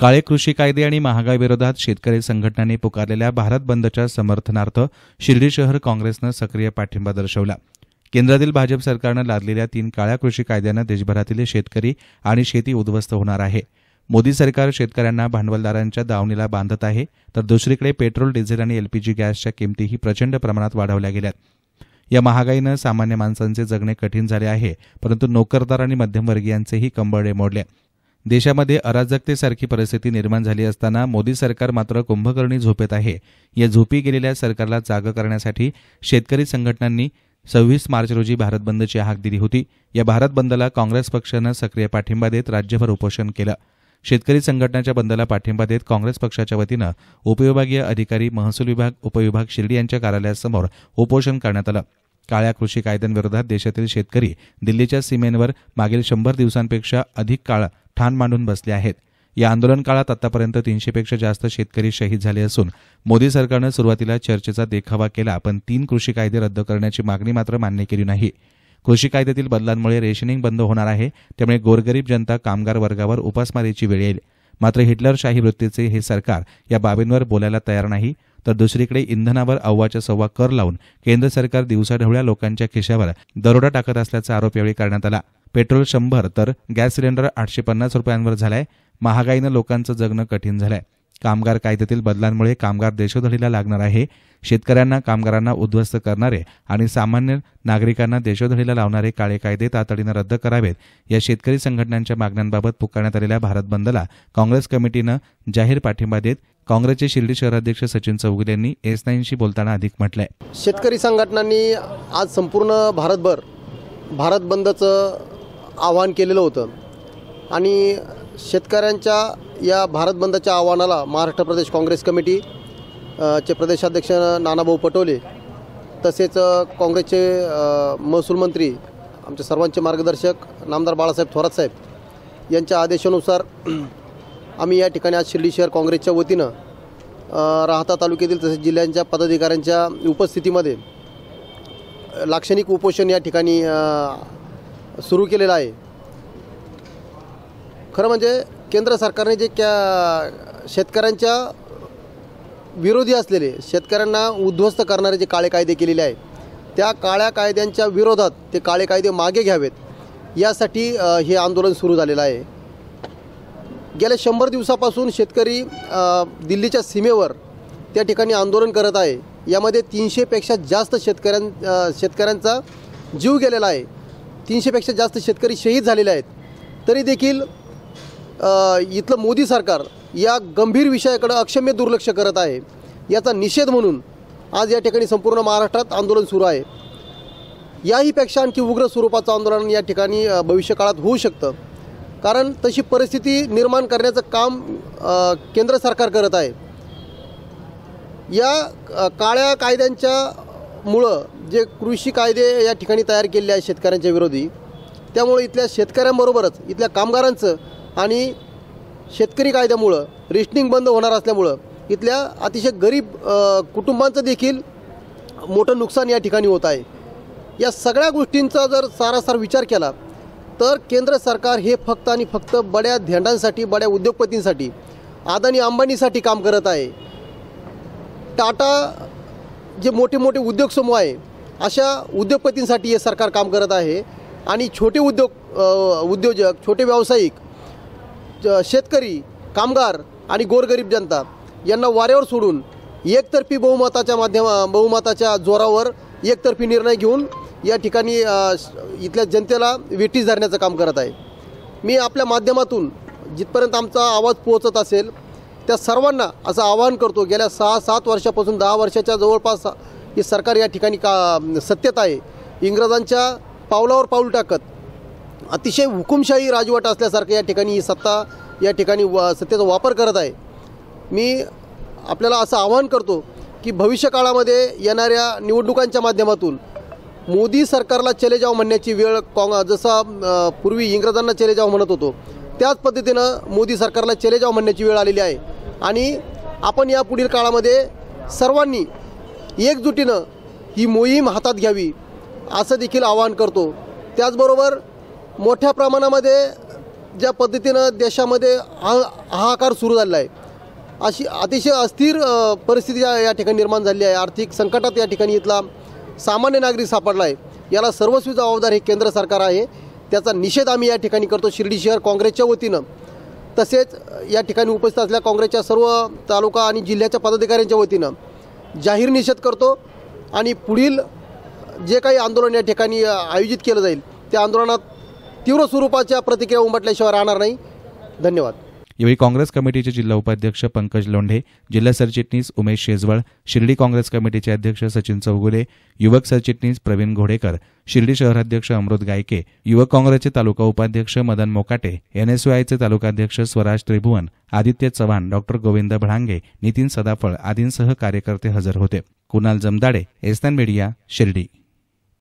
काळे कृषी कायदे आणि महागाई विरोधात शेतकरी संघटनांनी पुकारलेल्या भारत बंदच्या समर्थनार्थ शिर्डी शहर काँग्रेसनं सक्रिय पाठिंबा दर्शवला केंद्रातील भाजप सरकारनं लादलेल्या तीन काळ्या कृषी कायद्यानं देशभरातील शेतकरी आणि शेती उद्ध्वस्त होणार आहे मोदी सरकार शेतकऱ्यांना भांडवलदारांच्या दावणीला बांधत आहे तर दुसरीकडे पेट्रोल डिझेल आणि एलपीजी गॅसच्या किमतीही प्रचंड प्रमाणात वाढवल्या गेल्यात या महागाईनं सामान्य माणसांचे जगणे कठीण झाले आहे परंतु नोकरदार आणि मध्यमवर्गीयांचेही कंबळे मोडले देशामध्ये अराजकतेसारखी परिस्थिती निर्माण झाली असताना मोदी सरकार मात्र कुंभकर्णी झोपेत आहे या झोपी गेलेल्या सरकारला जागं करण्यासाठी शेतकरी संघटनांनी सव्वीस मार्च रोजी भारत बंदची हाक दिली होती या भारत बंदला काँग्रेस पक्षानं सक्रिय पाठिंबा देत राज्यभर उपोषण केलं शेतकरी संघटनाच्या बंदला पाठिंबा देत काँग्रेस पक्षाच्या वतीनं उपविभागीय अधिकारी महसूल विभाग उपविभाग शिर्डी यांच्या कार्यालयासमोर उपोषण करण्यात आलं काळ्या कृषी कायद्यांविरोधात देशातील शेतकरी दिल्लीच्या सीमेंवर मागील शंभर दिवसांपेक्षा अधिक काळ ठाण मांडून बसले आहेत या आंदोलन काळात आतापर्यंत तीनशेपेक्षा जास्त शेतकरी शहीद झाले असून मोदी सरकारनं सुरुवातीला चर्चेचा देखावा केला पण तीन कृषी कायदे रद्द करण्याची मागणी मात्र मान्य केली नाही कृषी कायद्यातील बदलांमुळे रेशनिंग बंद होणार आहे त्यामुळे गोरगरीब जनता कामगार वर्गावर उपासमारीची वेळ येईल मात्र हिटलरशाही वृत्तीचे हे सरकार या बाबींवर बोलायला तयार नाही तर दुसरीकडे इंधनावर अव्वाच्या सव्वा कर लावून केंद्र सरकार दिवसाढवळ्या लोकांच्या खिशावर दरोडा टाकत असल्याचा आरोप यावेळी करण्यात आला पेट्रोल शंभर तर गॅस सिलेंडर आठशे पन्नास रुपयांवर झालाय महागाईनं लोकांचं जगणं कठीण झालंय कामगार कायद्यातील बदलांमुळे कामगार देशोधडीला लागणार आहे शेतकऱ्यांना कामगारांना उद्ध्वस्त करणारे आणि सामान्य नागरिकांना देशोधडीला लावणारे काळे कायदे तातडीनं रद्द करावेत या शेतकरी संघटनांच्या मागण्यांबाबत पुकारण्यात आलेल्या भारत बंदला काँग्रेस कमिटीनं जाहीर पाठिंबा देत काँग्रेसचे शिर्डी शहराध्यक्ष सचिन चौगुले यांनी एस नाईनशी बोलताना अधिक म्हटलंय शेतकरी संघटनांनी आज संपूर्ण भारतभर भारत बंदचं आवाहन केलेलं होतं आणि शेतकऱ्यांच्या या भारत बंदाच्या आव्हानाला महाराष्ट्र प्रदेश काँग्रेस कमिटी चे प्रदेशाध्यक्ष नानाभाऊ पटोले तसेच काँग्रेसचे महसूल मंत्री आमचे सर्वांचे मार्गदर्शक नामदार बाळासाहेब थोरात साहेब यांच्या आदेशानुसार आम्ही या ठिकाणी आज शिर्डी शहर काँग्रेसच्या वतीनं राहता तालुक्यातील तसेच जिल्ह्यांच्या पदाधिकाऱ्यांच्या उपस्थितीमध्ये लाक्षणिक उपोषण या ठिकाणी सुरू केलेलं आहे खरं म्हणजे केंद्र सरकारने जे क्या शेतकऱ्यांच्या विरोधी असलेले शेतकऱ्यांना उद्ध्वस्त करणारे जे काळे कायदे केलेले आहेत त्या काळ्या कायद्यांच्या विरोधात ते काळे कायदे मागे घ्यावेत यासाठी हे आंदोलन सुरू झालेलं आहे गेल्या शंभर दिवसापासून शेतकरी दिल्लीच्या सीमेवर त्या ठिकाणी आंदोलन करत आहे यामध्ये तीनशेपेक्षा जास्त शेतकऱ्यां शेतकऱ्यांचा जीव गेलेला आहे तीनशेपेक्षा जास्त शेतकरी शहीद झालेले आहेत तरी देखील इथलं मोदी सरकार या गंभीर विषयाकडे अक्षम्य दुर्लक्ष करत आहे याचा निषेध म्हणून आज या ठिकाणी संपूर्ण महाराष्ट्रात आंदोलन सुरू आहे याहीपेक्षा आणखी उग्र स्वरूपाचं आंदोलन या ठिकाणी भविष्यकाळात होऊ शकतं कारण तशी परिस्थिती निर्माण करण्याचं काम केंद्र सरकार करत आहे या काळ्या कायद्यांच्या जे कृषी कायदे या ठिकाणी तयार केलेले आहेत शेतकऱ्यांच्या विरोधी त्यामुळे इथल्या शेतकऱ्यांबरोबरच इथल्या कामगारांचं आणि शेतकरी कायद्यामुळं रेशनिंग बंद होणार असल्यामुळं इथल्या अतिशय गरीब कुटुंबांचं देखील मोठं नुकसान या ठिकाणी होत आहे या सगळ्या गोष्टींचा जर सारासार विचार केला तर केंद्र सरकार हे फक्त आणि फक्त बड्या धेंडांसाठी बड्या उद्योगपतींसाठी अदानी अंबानीसाठी काम करत आहे टाटा जे मोठे मोठे उद्योग समूह आहे अशा उद्योगपतींसाठी हे सरकार काम करत आहे आणि छोटे उद्योग उद्योजक छोटे व्यावसायिक शेतकरी कामगार आणि गोरगरीब जनता यांना वाऱ्यावर सोडून एकतर्फी बहुमताच्या माध्यमा बहुमताच्या जोरावर एकतर्फी निर्णय घेऊन या ठिकाणी इथल्या जनतेला वेटीस धरण्याचं काम करत आहे मी आपल्या माध्यमातून जिथपर्यंत आमचा आवाज पोहोचत असेल त्या सर्वांना असं आवाहन करतो गेल्या सहा सात वर्षापासून दहा वर्षाच्या जवळपास ही सरकार या ठिकाणी का सत्तेत आहे इंग्रजांच्या पावलावर पाऊल टाकत अतिशय हुकुमशाही राजवट असल्यासारखं या ठिकाणी ही सत्ता या ठिकाणी वा सत्तेचा वापर करत आहे मी आपल्याला असं आवाहन करतो की भविष्यकाळामध्ये येणाऱ्या निवडणुकांच्या माध्यमातून मोदी सरकारला चले जाव म्हणण्याची वेळ काँग जसा पूर्वी इंग्रजांना चले जाव म्हणत होतो त्याच पद्धतीनं मोदी सरकारला चले जाव म्हणण्याची वेळ आलेली आहे आणि आपण या पुढील काळामध्ये सर्वांनी एकजुटीनं ही मोहीम हातात घ्यावी असं देखील आवाहन करतो त्याचबरोबर मोठ्या प्रमाणामध्ये ज्या पद्धतीनं देशामध्ये हा हाहाकार सुरू झालेला आहे अशी अतिशय अस्थिर परिस्थिती या या ठिकाणी निर्माण झाली आहे आर्थिक संकटात या ठिकाणी इथला सामान्य नागरिक सापडला आहे याला सर्वस्वी जबाबदार हे केंद्र सरकार आहे त्याचा निषेध आम्ही या ठिकाणी करतो शिर्डी शहर काँग्रेसच्या वतीनं तसेच या ठिकाणी उपस्थित असलेल्या काँग्रेसच्या सर्व तालुका आणि जिल्ह्याच्या पदाधिकाऱ्यांच्या वतीनं जाहीर निषेध करतो आणि पुढील जे काही आंदोलन या ठिकाणी आयोजित केलं जाईल त्या आंदोलनात तीव्र स्वरूपाच्या प्रतिक्रिया उमटल्याशिवाय राहणार नाही धन्यवाद यावेळी काँग्रेस कमिटीचे जिल्हा उपाध्यक्ष पंकज लोंढे जिल्हा सरचिटणीस उमेश शेजवळ शिर्डी काँग्रेस कमिटीचे अध्यक्ष सचिन चौगुले युवक सरचिटणीस प्रवीण घोडेकर शिर्डी शहराध्यक्ष अमृत गायके युवक काँग्रेसचे तालुका उपाध्यक्ष मदन मोकाटे एनएसयूआयचे तालुकाध्यक्ष स्वराज त्रिभुवन आदित्य चव्हाण डॉक्टर गोविंद भडांगे नितीन सदाफळ आदींसह कार्यकर्ते हजर होते कुणाल जमदाडे एस्तान मीडिया शिर्डी